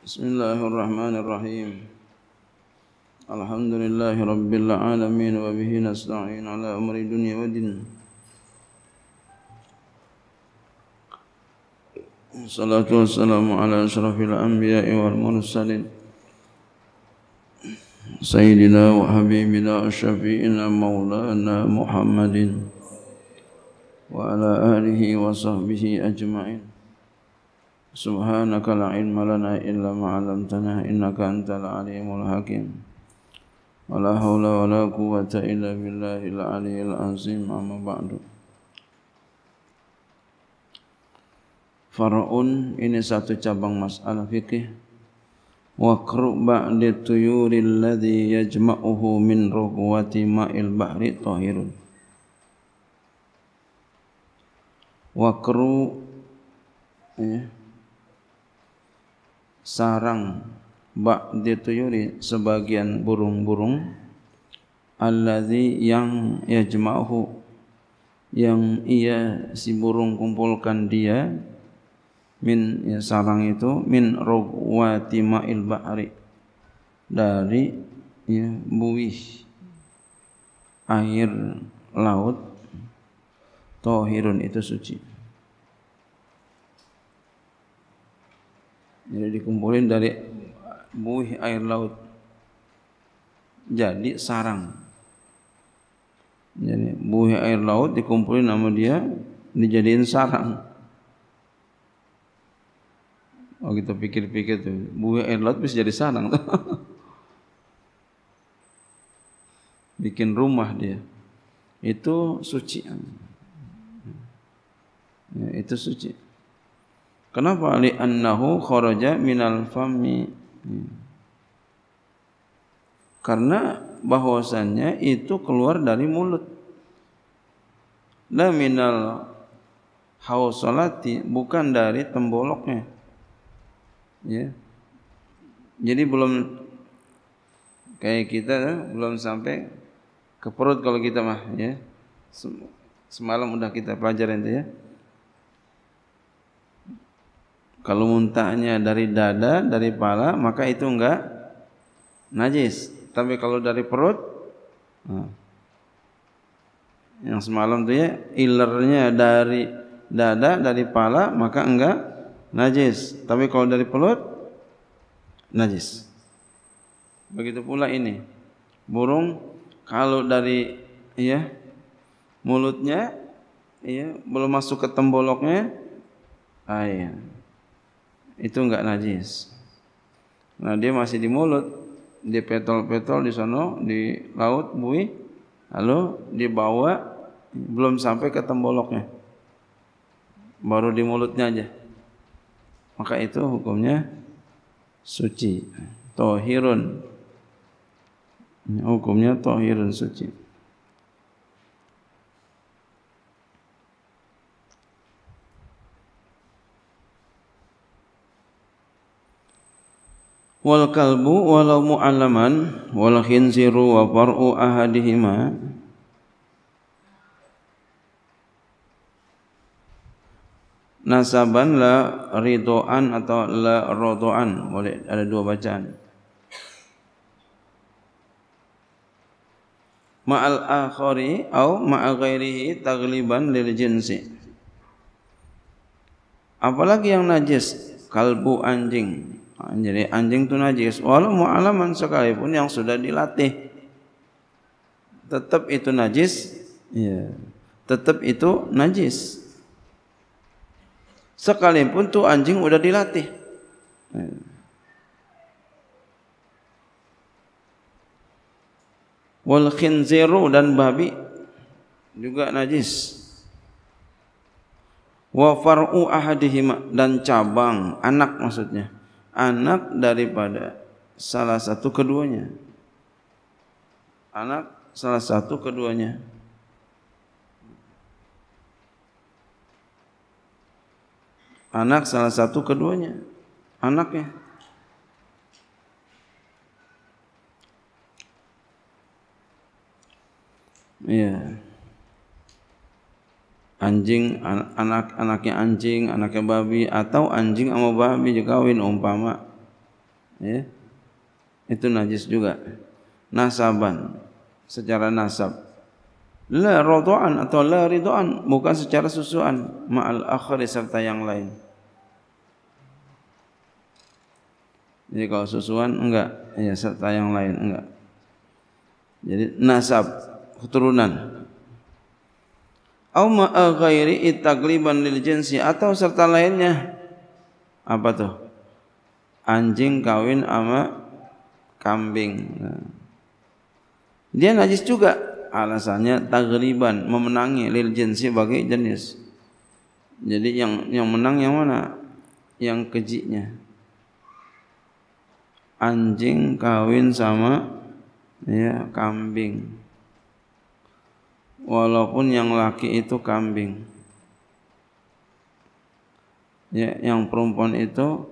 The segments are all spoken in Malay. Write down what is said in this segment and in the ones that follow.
بسم الله الرحمن الرحيم الحمد لله رب العالمين وبه نستعين على أمر الدنيا والدين الصلاة والسلام على أشرف الأنبياء والمرسلين سيدنا وحبيبنا وشفيئنا مولانا محمد وعلى آله وصحبه أجمعين سبحانك لا علم لنا إلا ما علمتنا إنك أنت العليم الحكيم ولا حول ولا قوة إلا بالله العلي العظيم أما بعد Faraun ini satu cabang masalah fikih. Wa kruba li tuyuri alladhi yajma'uhu min rukwati ma'il bahri tahirun. Wa kru sarang ba'di tuyuri sebagian burung-burung allazi yang yajma'uhu yang ia si burung kumpulkan dia min ya sarang itu min rugwati ma'il ba'ri dari ya, buih air laut tohirun itu suci Jadi dikumpulin dari buih air laut. Jadi sarang. Jadi buih air laut dikumpulin sama dia, dijadiin sarang. Oh kita pikir-pikir tuh, buih air laut bisa jadi sarang. Bikin rumah dia. Itu suci. Ya, itu suci. Kenapa li annahu kharaja minal fami? Karena bahwasannya itu keluar dari mulut. La minal hawsalati bukan dari temboloknya. Ya. Jadi belum kayak kita ya, belum sampai ke perut kalau kita mah ya. Semalam sudah kita pelajarin itu ya. Kalau muntahnya dari dada, dari pala, maka itu enggak najis. Tapi kalau dari perut, nah. yang semalam itu ya ilernya dari dada dari pala maka enggak najis tapi kalau dari perut, najis begitu pula ini burung kalau dari ya mulutnya ya belum masuk ke temboloknya ah, ya, itu enggak najis. Nah, dia masih di mulut, di petol-petol di sana, di laut bui, lalu dibawa belum sampai ke temboloknya. Baru di mulutnya aja. Maka itu hukumnya suci, tohirun. Hukumnya tohirun suci. wal kalbu walau mu'allaman wal khinziru wa far'u ahadihima nasaban la ridoan atau la rodoan boleh ada dua bacaan ma'al akhari au ma'al ghairihi tagliban lil jinsi apalagi yang najis kalbu anjing Ha, jadi anjing itu najis. Walau mu'alaman sekalipun yang sudah dilatih. Tetap itu najis. Ya. Tetap itu najis. Sekalipun tuh anjing sudah dilatih. Wal khinziru dan babi juga najis. Wa far'u ahadihima dan cabang, anak maksudnya. anak daripada salah satu keduanya. Anak salah satu keduanya. Anak salah satu keduanya. Anaknya. Iya. Yeah. anjing anak-anaknya anjing, anaknya babi atau anjing sama babi dikawin umpama. Ya. Itu najis juga. Nasaban secara nasab. La rodoan atau la ridoan bukan secara susuan ma'al akhir serta yang lain. Jadi kalau susuan enggak, ya serta yang lain enggak. Jadi nasab keturunan au ma'a ghairi itagliban lil jinsi atau serta lainnya apa tuh anjing kawin sama kambing dia najis juga alasannya tagliban memenangi lil jinsi bagi jenis jadi yang yang menang yang mana yang kejinya anjing kawin sama ya kambing walaupun yang laki itu kambing. Ya, yang perempuan itu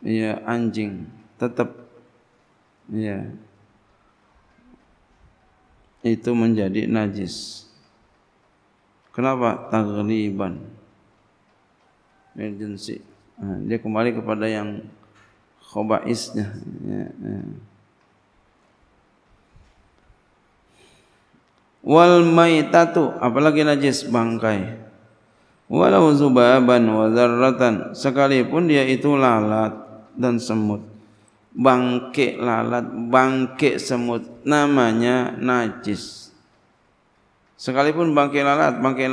ya anjing, tetap ya itu menjadi najis. Kenapa? Tagliban. Emergency. Nah, dia kembali kepada yang khobaisnya. Ya, ya. wal maitatu apalagi najis bangkai walau zubaban wa zarratan sekalipun dia itu lalat dan semut bangke lalat bangke semut namanya najis sekalipun bangke lalat bangke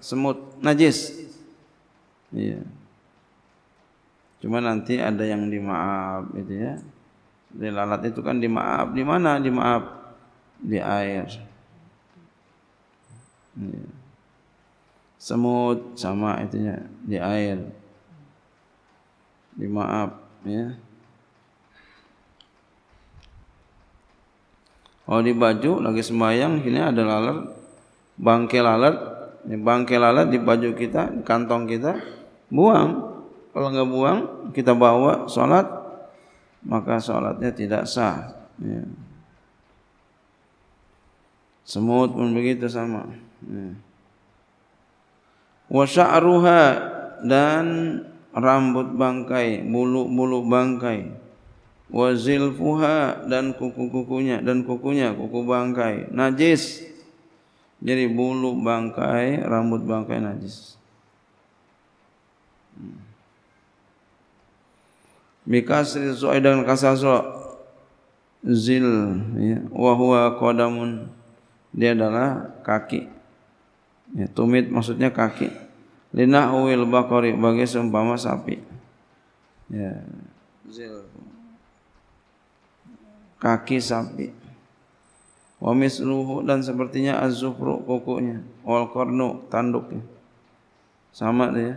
semut najis iya cuma nanti ada yang dimaaf gitu ya di lalat itu kan dimaaf di mana dimaaf di air semut sama itu nya di air di maaf ya kalau oh, di baju lagi sembahyang ini ada lalat bangkai lalat ini bangkai lalat di baju kita di kantong kita buang kalau enggak buang kita bawa salat maka salatnya tidak sah ya. Semut pun begitu sama. Ya. Wa sya'ruha dan rambut bangkai, bulu-bulu bangkai. Wa zilfuha dan kuku-kukunya dan kukunya, kuku bangkai. Najis. Jadi bulu bangkai, rambut bangkai najis. Mikasri su'ai dengan kasasro Zil ya. Wahuwa kodamun Wahuwa dia adalah kaki. Ya, tumit maksudnya kaki. Lina uil bakori bagi seumpama sapi. Ya. Kaki sapi. Wa misluhu dan sepertinya az-zufru kukunya. Wal kornu tanduknya. Sama dia. Ya.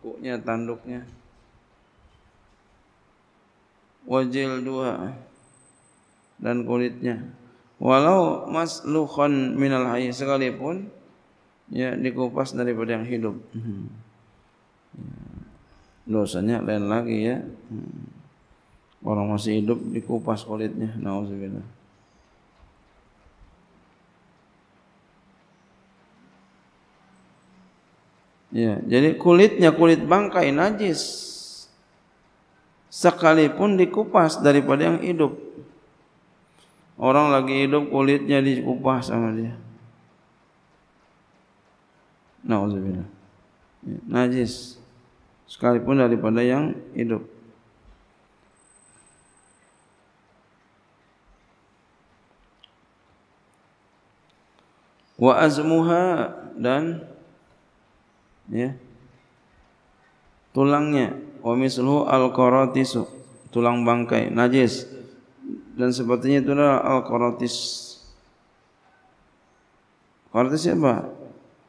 Kukunya tanduknya. Wajil dua dan kulitnya walau masluhan minal hayy sekalipun ya dikupas daripada yang hidup hmm. ya. dosanya lain lagi ya hmm. orang masih hidup dikupas kulitnya nauzubillah Ya, jadi kulitnya kulit bangkai najis sekalipun dikupas daripada yang hidup. Orang lagi hidup kulitnya diupah sama dia. Nauzubillah. Najis. Sekalipun daripada yang hidup. Wa azmuha dan ya, tulangnya. Wa misluhu al-qaratisu. Tulang bangkai. Najis dan sepertinya itulah Al-Qaratis. Qaratis siapa?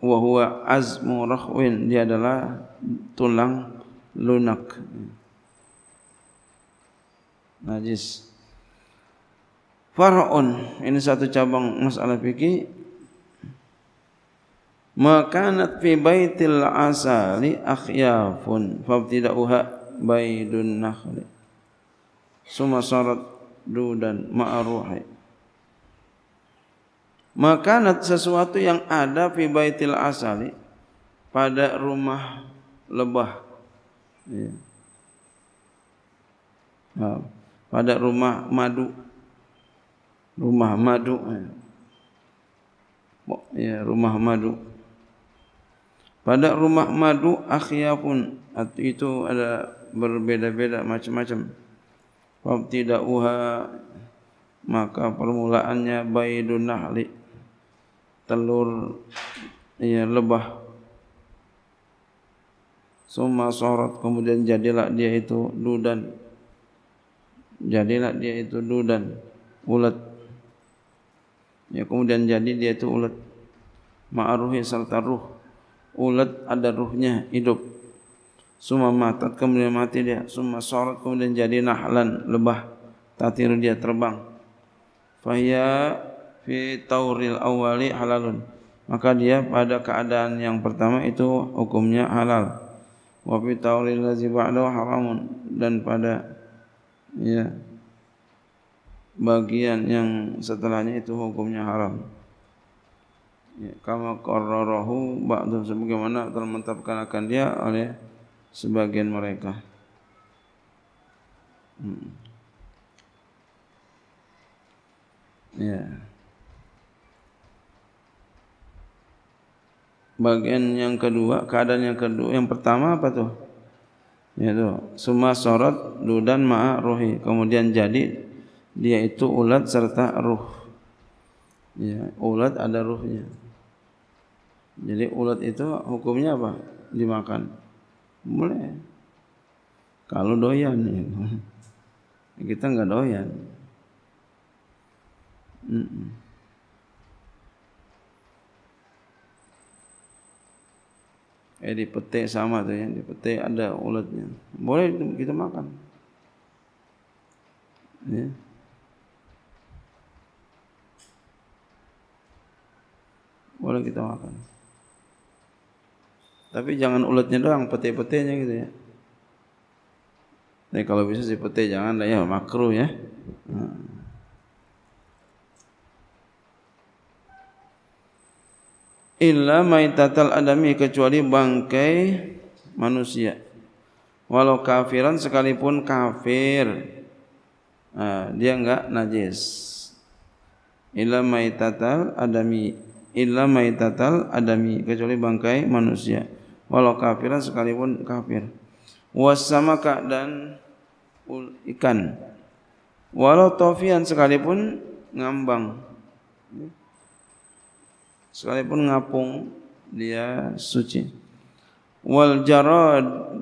Wa huwa azmu rakhwin. Dia adalah tulang lunak. Najis. Faraun ini satu cabang masalah fikih. Makanat fi baitil asali akhyafun tidak fabtida'uha baidun nakhli. Suma syarat mardudan ma'ruhi maka sesuatu yang ada fi baitil asali pada rumah lebah ya. Ha, pada rumah madu rumah madu ya. ya rumah madu pada rumah madu akhyafun itu ada berbeda-beda macam-macam Wabtida'uha Maka permulaannya Baidun nahli Telur ya, Lebah Suma sorot Kemudian jadilah dia itu dudan Jadilah dia itu dudan Ulet Ya, kemudian jadi dia itu ulat Ma'aruhi serta ruh ulat ada ruhnya hidup Suma matat kemudian mati dia Suma sorat kemudian jadi nahlan Lebah tatir dia terbang Fahya Fi tauril awali halalun Maka dia pada keadaan yang pertama Itu hukumnya halal Wa fi tauril lazi ba'da haramun Dan pada Ya Bagian yang setelahnya Itu hukumnya haram ya, kama qarrarahu ba'du sebagaimana telah mentapkan akan dia oleh ya, sebagian mereka. Hmm. Ya. Bagian yang kedua, keadaan yang kedua, yang pertama apa tuh? Yaitu semua sorot dudan ma'a ruhi. Kemudian jadi dia itu ulat serta ruh. Ya, ulat ada ruhnya. Jadi ulat itu hukumnya apa? Dimakan. boleh kalau doyan ya. kita nggak doyan mm -mm. Eh di pete sama tuh ya, di pete ada ulatnya. Boleh kita makan. Ya. Boleh kita makan. Tapi jangan ulatnya doang, peti-petinya gitu ya. Nah, kalau bisa si peti jangan lah ya makro ya. Hmm. Illa maitatal adami kecuali bangkai manusia. Walau kafiran sekalipun kafir. Nah, dia enggak najis. Illa maitatal adami. Illa maitatal adami kecuali bangkai Manusia walau kafiran sekalipun kafir. kak dan ikan. Walau tofian sekalipun ngambang. Sekalipun ngapung dia suci. Wal jarad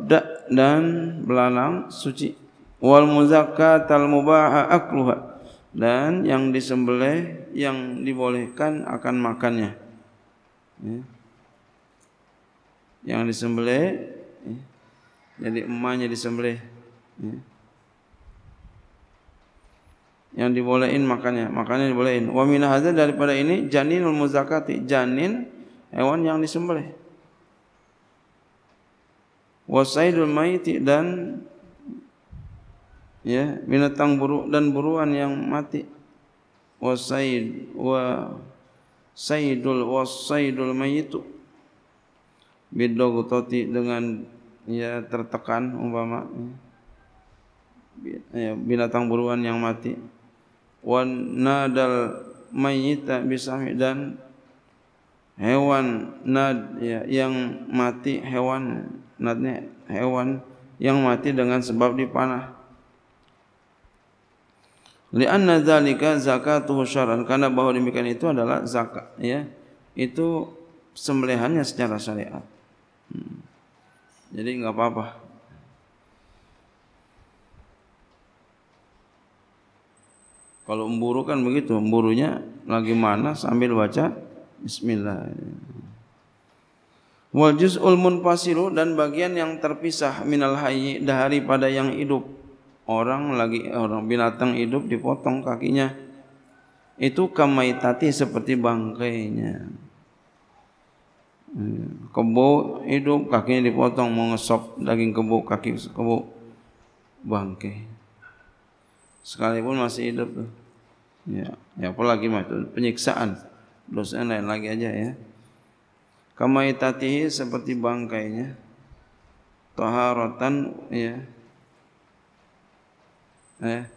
dan belalang suci. Wal muzakkat al mubaha akluha dan yang disembelih yang dibolehkan akan makannya. Ya yang disembelih ya. jadi emaknya disembelih ya. yang dibolehin makannya makannya dibolehin wa min daripada ini janinul muzakati janin hewan yang disembelih wa saidul maiti dan ya binatang buruk dan buruan yang mati wa said wa saidul wa saidul maitu bidogototi dengan ya tertekan umpama ya, ya binatang buruan yang mati wan nadal mayyita bisami dan hewan nad ya, yang mati hewan nadnya hewan yang mati dengan sebab dipanah lianna zalika zakatu syar'an karena bahwa demikian itu adalah zakat ya itu sembelihannya secara syariat. Hmm. Jadi enggak apa-apa. Kalau emburu kan begitu, emburunya lagi mana sambil baca bismillah. Wal juz'ul munfasilu dan bagian yang terpisah minal hayyi pada yang hidup. Orang lagi orang binatang hidup dipotong kakinya. Itu kamaitati seperti bangkainya kebo hidup kakinya dipotong mau ngesok daging kebo kaki kebo bangke sekalipun masih hidup tuh ya ya apalagi mah itu penyiksaan dosa lain lagi aja ya kamaitatihi seperti bangkainya taharatan ya eh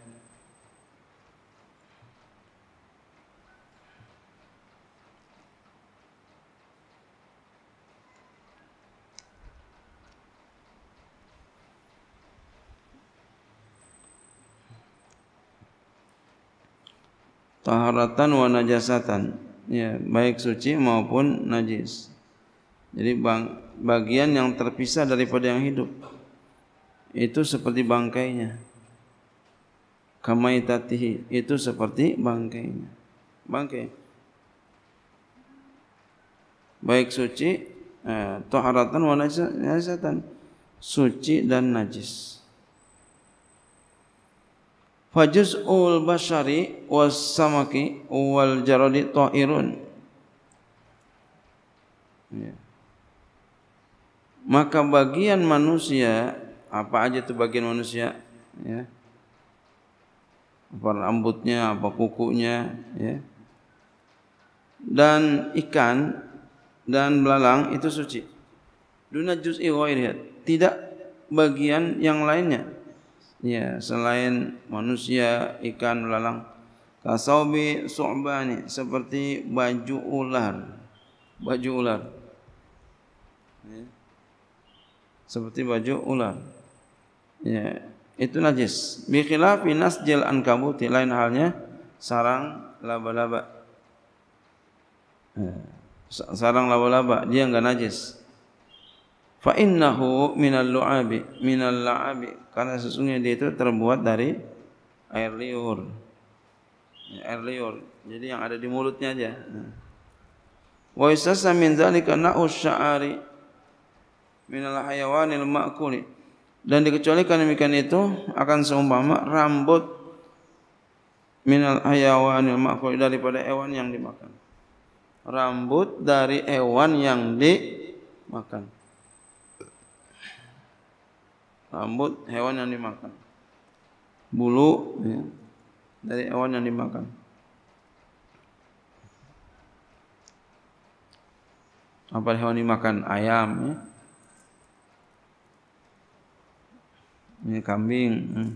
taharatan wa najasatan ya baik suci maupun najis jadi bang, bagian yang terpisah daripada yang hidup itu seperti bangkainya kamaitatihi itu seperti bangkainya bangkai baik suci eh, taharatan wa najasatan suci dan najis Fajuz'ul basyari was samaki wal jaradi ta'irun. Ya. Maka bagian manusia, apa aja itu bagian manusia? Ya. Apa rambutnya, apa kukunya, ya. Dan ikan dan belalang itu suci. Dunajus iwa ghairiyah, tidak bagian yang lainnya ya selain manusia ikan lalang kasaubi su'bani seperti baju ular baju ular ya. seperti baju ular ya itu najis bi khilafi nasjil ankabuti lain halnya sarang laba-laba ya. sarang laba-laba dia enggak najis fa innahu minal lu'abi minal la'abi karena sesungguhnya dia itu terbuat dari air liur ya, air liur jadi yang ada di mulutnya aja wa isasa min dzalika na'u sya'ari minal hayawanil ma'kuli dan dikecualikan demikian itu akan seumpama rambut minal hayawanil ma'kuli daripada hewan yang dimakan rambut dari hewan yang dimakan makan rambut hewan yang dimakan, bulu ya, dari hewan yang dimakan. Apa hewan dimakan? Ayam, ya. ini kambing. Hmm.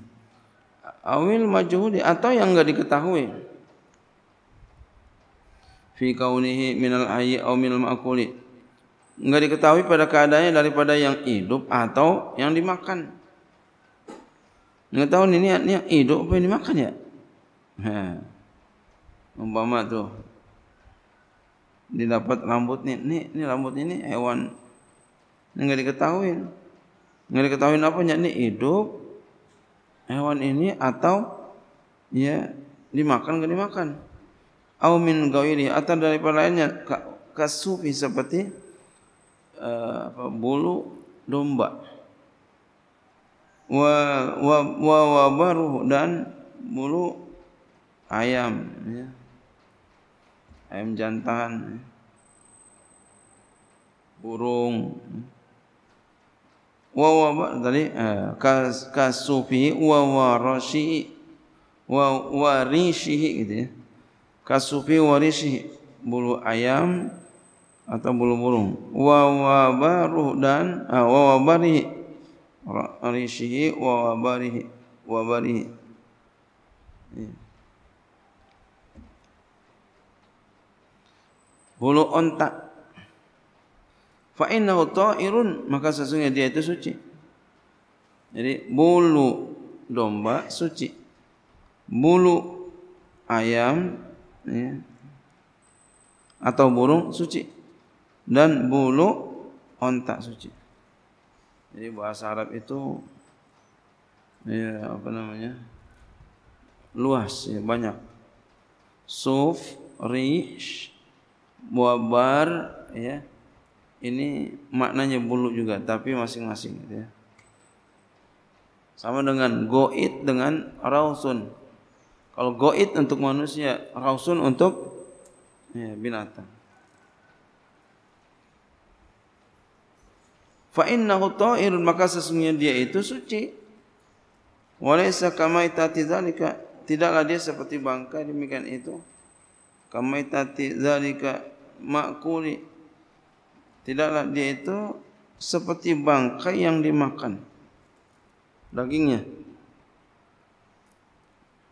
Awil majhudi atau yang enggak diketahui. Fi kaunihi minal ayi au minal ma'kuli enggak diketahui pada keadaannya daripada yang hidup atau yang dimakan. Enggak tahu ini ini hidup apa yang dimakan ya? Heh. Ha. tu tuh didapat rambut ni, ni ini rambut ini hewan enggak diketahui. Enggak diketahui apa ya ini hidup hewan ini atau ya dimakan ke dimakan. Au gawiri atau daripada lainnya kasufi seperti Eh, apa, bulu domba. Wa, wa, wa, wa baru dan bulu ayam. Ya. Ayam jantan. Ya. Burung. Wa wa ba, tadi eh, kas, kasufi wa wa rasyi wa warishi, rishi gitu ya. Kasufi wa bulu ayam atau bulu burung wawabaruh dan ah, wawabarihi rishihi wawabarihi wawabarihi bulu ontak fa'innahu ta'irun maka sesungguhnya dia itu suci jadi bulu domba suci bulu ayam ya, atau burung suci dan bulu onta suci. Jadi bahasa Arab itu ya apa namanya? luas ya banyak. Suf, rish, wabar ya. Ini maknanya bulu juga tapi masing-masing gitu ya. Sama dengan goit dengan rausun. Kalau goit untuk manusia, rausun untuk ya, binatang. fa innahu ta'irun maka sesungguhnya dia itu suci wa laysa kama tidaklah dia seperti bangkai demikian itu kama itatizalika makuli tidaklah dia itu seperti bangkai yang dimakan dagingnya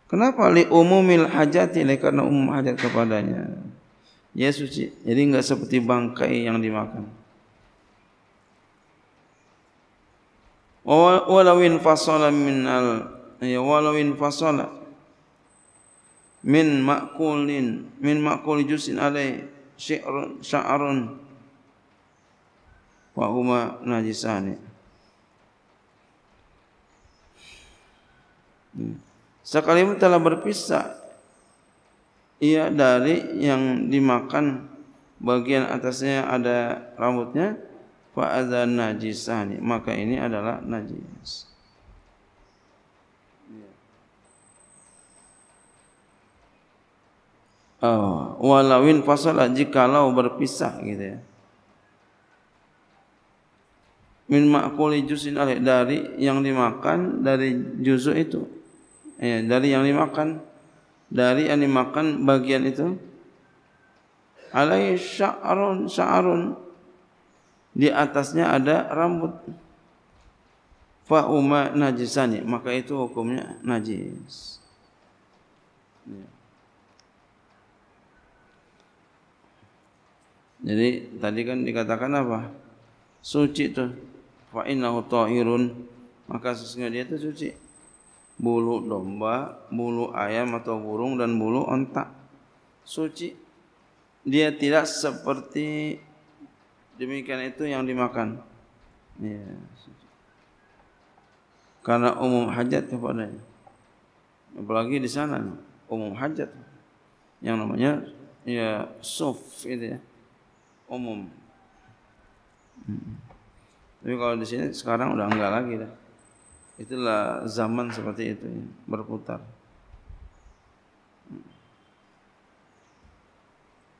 kenapa li umumil hajati li karena umum hajat kepadanya dia suci jadi enggak seperti bangkai yang dimakan walau in fasala min al ya walau in fasala min makulin min makul juzin alai syi'run sya'run wa huma najisan hmm. sekali telah berpisah ia dari yang dimakan bagian atasnya ada rambutnya fa adza najisani maka ini adalah najis Oh, walawin fasalah jikalau berpisah gitu ya. Min makuli jusin alih dari yang dimakan dari juzu itu. Ya, dari yang dimakan dari yang dimakan bagian itu. Alai sya'run sya'run di atasnya ada rambut fa uma najisani maka itu hukumnya najis ya. jadi tadi kan dikatakan apa suci tuh fa innahu tahirun maka sesungguhnya dia itu suci bulu domba bulu ayam atau burung dan bulu ontak suci dia tidak seperti demikian itu yang dimakan. Ya. Karena umum hajat kepadanya. Apalagi di sana umum hajat yang namanya ya suf itu ya umum. Tapi kalau di sini sekarang udah enggak lagi dah. Itulah zaman seperti itu ya, berputar.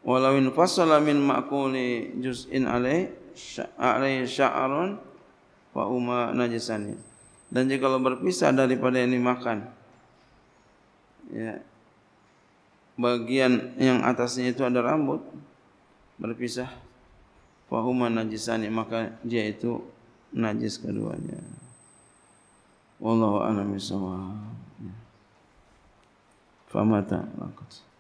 walau in fasala min ma'kuli juz'in alai alai sya'arun fa uma najisani dan jika kalau berpisah daripada yang dimakan ya bagian yang atasnya itu ada rambut berpisah fa huma najisani maka dia itu najis keduanya wallahu a'lam bissawab ya. famata laqad